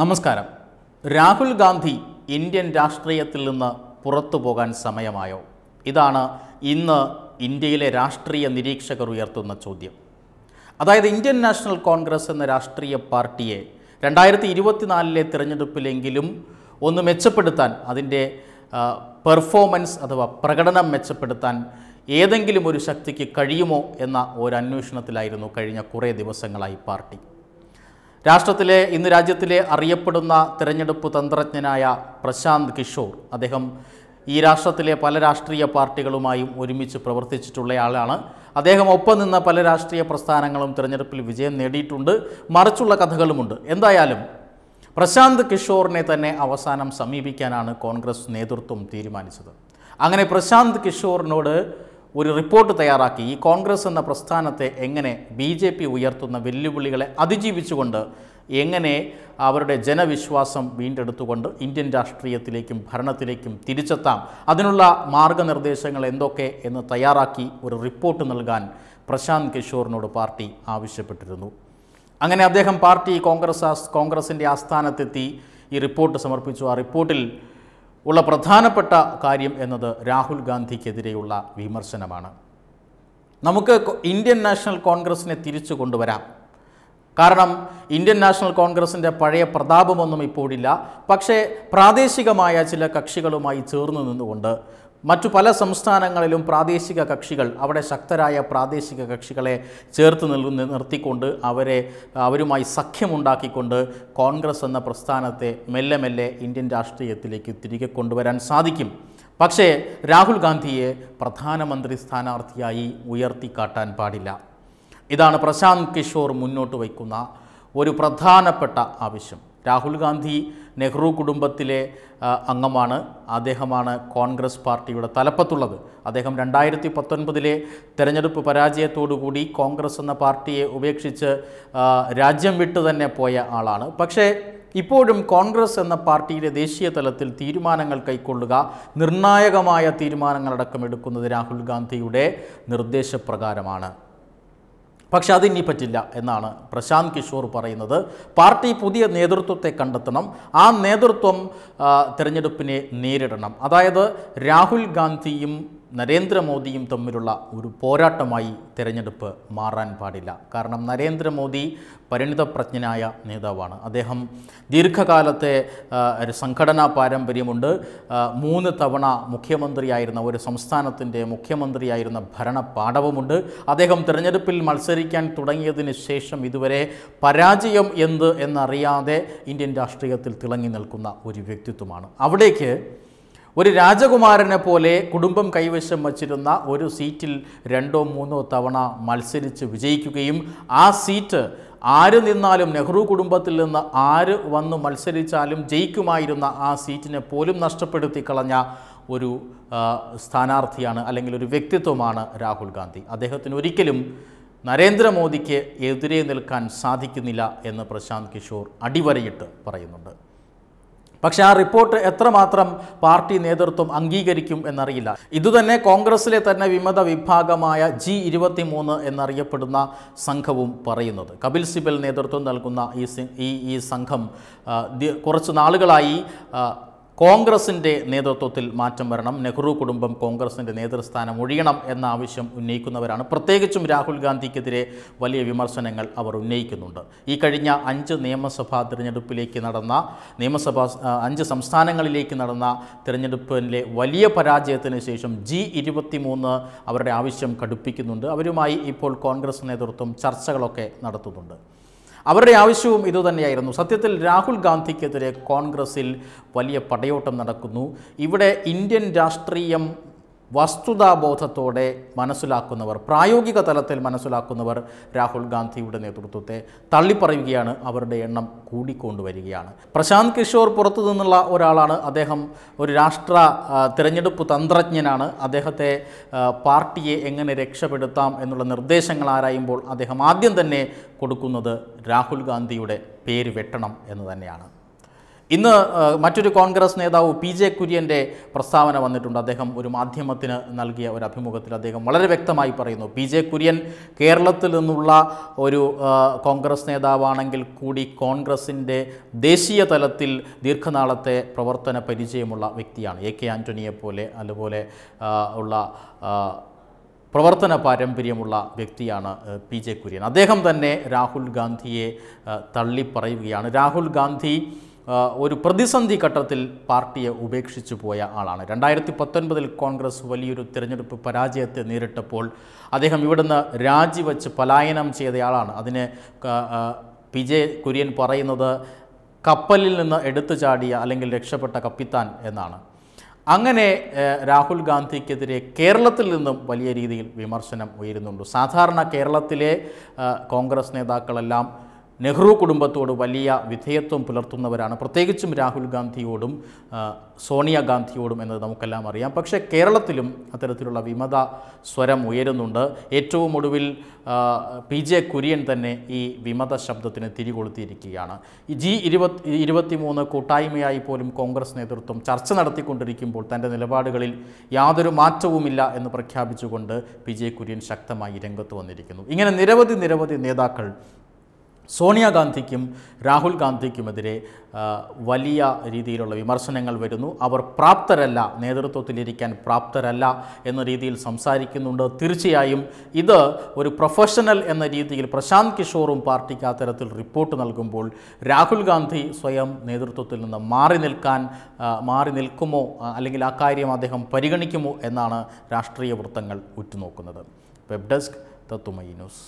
നമസ്കാരം രാഹുൽ ഗാന്ധി ഇന്ത്യൻ രാഷ്ട്രീയത്തിൽ നിന്ന് പുറത്തു പോകാൻ സമയമായോ ഇതാണ് ഇന്ന് ഇന്ത്യയിലെ രാഷ്ട്രീയ നിരീക്ഷകർ ഉയർത്തുന്ന ചോദ്യം അതായത് ഇന്ത്യൻ നാഷണൽ കോൺഗ്രസ് എന്ന രാഷ്ട്രീയ പാർട്ടിയെ രണ്ടായിരത്തി ഇരുപത്തിനാലിലെ തിരഞ്ഞെടുപ്പിലെങ്കിലും ഒന്ന് മെച്ചപ്പെടുത്താൻ അതിൻ്റെ പെർഫോമൻസ് അഥവാ പ്രകടനം മെച്ചപ്പെടുത്താൻ ഏതെങ്കിലും ഒരു ശക്തിക്ക് കഴിയുമോ എന്ന ഒരു അന്വേഷണത്തിലായിരുന്നു കഴിഞ്ഞ കുറേ ദിവസങ്ങളായി പാർട്ടി രാഷ്ട്രത്തിലെ ഇന്ന് രാജ്യത്തിലെ അറിയപ്പെടുന്ന തിരഞ്ഞെടുപ്പ് തന്ത്രജ്ഞനായ പ്രശാന്ത് കിഷോർ അദ്ദേഹം ഈ രാഷ്ട്രത്തിലെ പല രാഷ്ട്രീയ പാർട്ടികളുമായും ഒരുമിച്ച് പ്രവർത്തിച്ചിട്ടുള്ള ആളാണ് അദ്ദേഹം ഒപ്പം നിന്ന പല രാഷ്ട്രീയ പ്രസ്ഥാനങ്ങളും തിരഞ്ഞെടുപ്പിൽ വിജയം നേടിയിട്ടുണ്ട് മറിച്ചുള്ള കഥകളുമുണ്ട് എന്തായാലും പ്രശാന്ത് കിഷോറിനെ തന്നെ അവസാനം സമീപിക്കാനാണ് കോൺഗ്രസ് നേതൃത്വം തീരുമാനിച്ചത് അങ്ങനെ പ്രശാന്ത് കിഷോറിനോട് ഒരു റിപ്പോർട്ട് തയ്യാറാക്കി ഈ കോൺഗ്രസ് എന്ന പ്രസ്ഥാനത്തെ എങ്ങനെ ബി ജെ പി ഉയർത്തുന്ന വെല്ലുവിളികളെ അതിജീവിച്ചുകൊണ്ട് എങ്ങനെ അവരുടെ ജനവിശ്വാസം വീണ്ടെടുത്തുകൊണ്ട് ഇന്ത്യൻ രാഷ്ട്രീയത്തിലേക്കും ഭരണത്തിലേക്കും തിരിച്ചെത്താം അതിനുള്ള മാർഗനിർദ്ദേശങ്ങൾ എന്തൊക്കെ എന്ന് തയ്യാറാക്കി ഒരു റിപ്പോർട്ട് നൽകാൻ പ്രശാന്ത് കിഷോറിനോട് പാർട്ടി ആവശ്യപ്പെട്ടിരുന്നു അങ്ങനെ അദ്ദേഹം പാർട്ടി കോൺഗ്രസ് കോൺഗ്രസിൻ്റെ ആസ്ഥാനത്തെത്തി ഈ റിപ്പോർട്ട് സമർപ്പിച്ചു ആ റിപ്പോർട്ടിൽ ഉള്ള പ്രധാനപ്പെട്ട കാര്യം എന്നത് രാഹുൽ ഗാന്ധിക്കെതിരെയുള്ള വിമർശനമാണ് നമുക്ക് ഇന്ത്യൻ നാഷണൽ കോൺഗ്രസിനെ തിരിച്ചു കൊണ്ടുവരാം കാരണം ഇന്ത്യൻ നാഷണൽ കോൺഗ്രസിൻ്റെ പഴയ പ്രതാപമൊന്നും ഇപ്പോഴില്ല പക്ഷേ പ്രാദേശികമായ ചില കക്ഷികളുമായി ചേർന്ന് നിന്നുകൊണ്ട് മറ്റു പല സംസ്ഥാനങ്ങളിലും പ്രാദേശിക കക്ഷികൾ അവിടെ ശക്തരായ പ്രാദേശിക കക്ഷികളെ ചേർത്ത് നിൽക്കുന്ന നിർത്തിക്കൊണ്ട് അവരെ അവരുമായി സഖ്യമുണ്ടാക്കിക്കൊണ്ട് കോൺഗ്രസ് എന്ന പ്രസ്ഥാനത്തെ മെല്ലെ മെല്ലെ ഇന്ത്യൻ രാഷ്ട്രീയത്തിലേക്ക് തിരികെ കൊണ്ടുവരാൻ സാധിക്കും പക്ഷേ രാഹുൽ ഗാന്ധിയെ പ്രധാനമന്ത്രി സ്ഥാനാർത്ഥിയായി ഉയർത്തിക്കാട്ടാൻ പാടില്ല ഇതാണ് പ്രശാന്ത് കിഷോർ മുന്നോട്ട് വയ്ക്കുന്ന ഒരു പ്രധാനപ്പെട്ട ആവശ്യം രാഹുൽ ഗാന്ധി നെഹ്റു കുടുംബത്തിലെ അംഗമാണ് അദ്ദേഹമാണ് കോൺഗ്രസ് പാർട്ടിയുടെ തലപ്പത്തുള്ളത് അദ്ദേഹം രണ്ടായിരത്തി പത്തൊൻപതിലെ തെരഞ്ഞെടുപ്പ് പരാജയത്തോടുകൂടി കോൺഗ്രസ് എന്ന പാർട്ടിയെ ഉപേക്ഷിച്ച് രാജ്യം വിട്ടു തന്നെ പോയ ആളാണ് പക്ഷേ ഇപ്പോഴും കോൺഗ്രസ് എന്ന പാർട്ടിയുടെ ദേശീയ തലത്തിൽ തീരുമാനങ്ങൾ കൈക്കൊള്ളുക നിർണായകമായ തീരുമാനങ്ങളടക്കം എടുക്കുന്നത് രാഹുൽ ഗാന്ധിയുടെ നിർദ്ദേശപ്രകാരമാണ് പക്ഷെ അതിനി പറ്റില്ല എന്നാണ് പ്രശാന്ത് കിഷോർ പറയുന്നത് പാർട്ടി പുതിയ നേതൃത്വത്തെ കണ്ടെത്തണം ആ നേതൃത്വം തിരഞ്ഞെടുപ്പിനെ നേരിടണം അതായത് രാഹുൽ ഗാന്ധിയും നരേന്ദ്രമോദിയും തമ്മിലുള്ള ഒരു പോരാട്ടമായി തിരഞ്ഞെടുപ്പ് മാറാൻ പാടില്ല കാരണം നരേന്ദ്രമോദി പരിണിതപ്രജ്ഞനായ നേതാവാണ് അദ്ദേഹം ദീർഘകാലത്തെ സംഘടനാ പാരമ്പര്യമുണ്ട് മൂന്ന് തവണ മുഖ്യമന്ത്രിയായിരുന്ന ഒരു സംസ്ഥാനത്തിൻ്റെ മുഖ്യമന്ത്രിയായിരുന്ന ഭരണപാഠവുമുണ്ട് അദ്ദേഹം തിരഞ്ഞെടുപ്പിൽ മത്സരിക്കാൻ തുടങ്ങിയതിന് ശേഷം ഇതുവരെ പരാജയം എന്ത് എന്നറിയാതെ ഇന്ത്യൻ രാഷ്ട്രീയത്തിൽ തിളങ്ങി നിൽക്കുന്ന ഒരു വ്യക്തിത്വമാണ് അവിടേക്ക് ഒരു രാജകുമാരനെ പോലെ കുടുംബം കൈവശം വച്ചിരുന്ന ഒരു സീറ്റിൽ രണ്ടോ മൂന്നോ തവണ മത്സരിച്ച് വിജയിക്കുകയും ആ സീറ്റ് ആര് നിന്നാലും നെഹ്റു കുടുംബത്തിൽ നിന്ന് ആര് വന്ന് മത്സരിച്ചാലും ജയിക്കുമായിരുന്ന ആ സീറ്റിനെ പോലും നഷ്ടപ്പെടുത്തി കളഞ്ഞ ഒരു സ്ഥാനാർത്ഥിയാണ് അല്ലെങ്കിൽ ഒരു വ്യക്തിത്വമാണ് രാഹുൽ ഗാന്ധി അദ്ദേഹത്തിന് ഒരിക്കലും നരേന്ദ്രമോദിക്ക് എതിരെ നിൽക്കാൻ സാധിക്കുന്നില്ല എന്ന് പ്രശാന്ത് കിഷോർ അടിവരയിട്ട് പറയുന്നുണ്ട് പക്ഷെ ആ റിപ്പോർട്ട് എത്രമാത്രം പാർട്ടി നേതൃത്വം അംഗീകരിക്കും എന്നറിയില്ല ഇതുതന്നെ കോൺഗ്രസിലെ തന്നെ വിമത വിഭാഗമായ ജി ഇരുപത്തി മൂന്ന് എന്നറിയപ്പെടുന്ന സംഘവും പറയുന്നത് കപിൽ സിബൽ നേതൃത്വം നൽകുന്ന ഈ ഈ സംഘം കുറച്ച് നാളുകളായി കോൺഗ്രസിൻ്റെ നേതൃത്വത്തിൽ മാറ്റം വരണം നെഹ്റു കുടുംബം കോൺഗ്രസിൻ്റെ നേതൃസ്ഥാനം ഒഴിയണം എന്ന ആവശ്യം ഉന്നയിക്കുന്നവരാണ് പ്രത്യേകിച്ചും രാഹുൽ ഗാന്ധിക്കെതിരെ വലിയ വിമർശനങ്ങൾ അവർ ഉന്നയിക്കുന്നുണ്ട് ഈ കഴിഞ്ഞ അഞ്ച് നിയമസഭാ തിരഞ്ഞെടുപ്പിലേക്ക് നടന്ന നിയമസഭാ അഞ്ച് സംസ്ഥാനങ്ങളിലേക്ക് നടന്ന തിരഞ്ഞെടുപ്പിലെ വലിയ പരാജയത്തിന് ശേഷം ജി ഇരുപത്തിമൂന്ന് അവരുടെ ആവശ്യം കടുപ്പിക്കുന്നുണ്ട് അവരുമായി ഇപ്പോൾ കോൺഗ്രസ് നേതൃത്വം ചർച്ചകളൊക്കെ നടത്തുന്നുണ്ട് അവരുടെ ആവശ്യവും ഇതുതന്നെയായിരുന്നു സത്യത്തിൽ രാഹുൽ ഗാന്ധിക്കെതിരെ കോൺഗ്രസിൽ വലിയ പടയോട്ടം നടക്കുന്നു ഇവിടെ ഇന്ത്യൻ രാഷ്ട്രീയം വസ്തുതാബോധത്തോടെ മനസ്സിലാക്കുന്നവർ പ്രായോഗിക തലത്തിൽ മനസ്സിലാക്കുന്നവർ രാഹുൽ ഗാന്ധിയുടെ നേതൃത്വത്തെ തള്ളിപ്പറയുകയാണ് അവരുടെ എണ്ണം കൂടിക്കൊണ്ടുവരികയാണ് പ്രശാന്ത് കിഷോർ പുറത്തു നിന്നുള്ള ഒരാളാണ് അദ്ദേഹം ഒരു രാഷ്ട്ര തിരഞ്ഞെടുപ്പ് തന്ത്രജ്ഞനാണ് അദ്ദേഹത്തെ പാർട്ടിയെ എങ്ങനെ രക്ഷപ്പെടുത്താം എന്നുള്ള നിർദ്ദേശങ്ങൾ ആരായുമ്പോൾ അദ്ദേഹം ആദ്യം തന്നെ കൊടുക്കുന്നത് രാഹുൽ ഗാന്ധിയുടെ പേര് വെട്ടണം എന്ന് തന്നെയാണ് ഇന്ന് മറ്റൊരു കോൺഗ്രസ് നേതാവ് പി ജെ കുര്യൻ്റെ പ്രസ്താവന വന്നിട്ടുണ്ട് അദ്ദേഹം ഒരു മാധ്യമത്തിന് നൽകിയ ഒരു അഭിമുഖത്തിൽ അദ്ദേഹം വളരെ വ്യക്തമായി പറയുന്നു പി ജെ കുര്യൻ കേരളത്തിൽ നിന്നുള്ള ഒരു കോൺഗ്രസ് നേതാവാണെങ്കിൽ കൂടി കോൺഗ്രസിൻ്റെ ദേശീയ തലത്തിൽ ദീർഘനാളത്തെ പ്രവർത്തന പരിചയമുള്ള വ്യക്തിയാണ് എ കെ ആൻ്റണിയെപ്പോലെ പോലെ അതുപോലെ ഉള്ള പ്രവർത്തന പാരമ്പര്യമുള്ള വ്യക്തിയാണ് പി ജെ കുര്യൻ അദ്ദേഹം തന്നെ രാഹുൽ ഗാന്ധിയെ തള്ളിപ്പറയുകയാണ് രാഹുൽ ഗാന്ധി ഒരു പ്രതിസന്ധി ഘട്ടത്തിൽ പാർട്ടിയെ ഉപേക്ഷിച്ചു പോയ ആളാണ് രണ്ടായിരത്തി പത്തൊൻപതിൽ കോൺഗ്രസ് വലിയൊരു തിരഞ്ഞെടുപ്പ് പരാജയത്തെ നേരിട്ടപ്പോൾ അദ്ദേഹം ഇവിടുന്ന് രാജിവെച്ച് പലായനം ചെയ്തയാളാണ് അതിന് പി ജെ കുര്യൻ പറയുന്നത് കപ്പലിൽ നിന്ന് എടുത്തു ചാടിയ അല്ലെങ്കിൽ രക്ഷപ്പെട്ട കപ്പിത്താൻ എന്നാണ് അങ്ങനെ രാഹുൽ ഗാന്ധിക്കെതിരെ കേരളത്തിൽ നിന്നും വലിയ രീതിയിൽ വിമർശനം ഉയരുന്നുണ്ട് സാധാരണ കേരളത്തിലെ കോൺഗ്രസ് നേതാക്കളെല്ലാം നെഹ്റു കുടുംബത്തോട് വലിയ വിധേയത്വം പുലർത്തുന്നവരാണ് പ്രത്യേകിച്ചും രാഹുൽ ഗാന്ധിയോടും സോണിയാഗാന്ധിയോടും എന്നത് നമുക്കെല്ലാം അറിയാം പക്ഷേ കേരളത്തിലും അത്തരത്തിലുള്ള വിമത സ്വരം ഉയരുന്നുണ്ട് ഏറ്റവും ഒടുവിൽ പി ജെ കുര്യൻ തന്നെ ഈ വിമത ശബ്ദത്തിന് തിരികൊളുത്തിയിരിക്കുകയാണ് ജി ഇരുപത്തി മൂന്ന് കൂട്ടായ്മയായി പോലും കോൺഗ്രസ് നേതൃത്വം ചർച്ച നടത്തിക്കൊണ്ടിരിക്കുമ്പോൾ തൻ്റെ നിലപാടുകളിൽ യാതൊരു മാറ്റവുമില്ല എന്ന് പ്രഖ്യാപിച്ചുകൊണ്ട് പി ജെ കുര്യൻ ശക്തമായി രംഗത്ത് വന്നിരിക്കുന്നു ഇങ്ങനെ നിരവധി നിരവധി നേതാക്കൾ സോണിയാഗാന്ധിക്കും രാഹുൽ ഗാന്ധിക്കുമെതിരെ വലിയ രീതിയിലുള്ള വിമർശനങ്ങൾ വരുന്നു അവർ പ്രാപ്തരല്ല നേതൃത്വത്തിലിരിക്കാൻ പ്രാപ്തരല്ല എന്ന രീതിയിൽ സംസാരിക്കുന്നുണ്ട് തീർച്ചയായും ഇത് ഒരു പ്രൊഫഷണൽ എന്ന രീതിയിൽ പ്രശാന്ത് കിഷോറും പാർട്ടിക്ക് അത്തരത്തിൽ റിപ്പോർട്ട് നൽകുമ്പോൾ രാഹുൽ ഗാന്ധി സ്വയം നേതൃത്വത്തിൽ നിന്ന് മാറി നിൽക്കാൻ മാറി നിൽക്കുമോ അല്ലെങ്കിൽ ആ കാര്യം അദ്ദേഹം പരിഗണിക്കുമോ എന്നാണ് രാഷ്ട്രീയ വൃത്തങ്ങൾ ഉറ്റുനോക്കുന്നത് വെബ് ഡെസ്ക് തത്തുമൈ ന്യൂസ്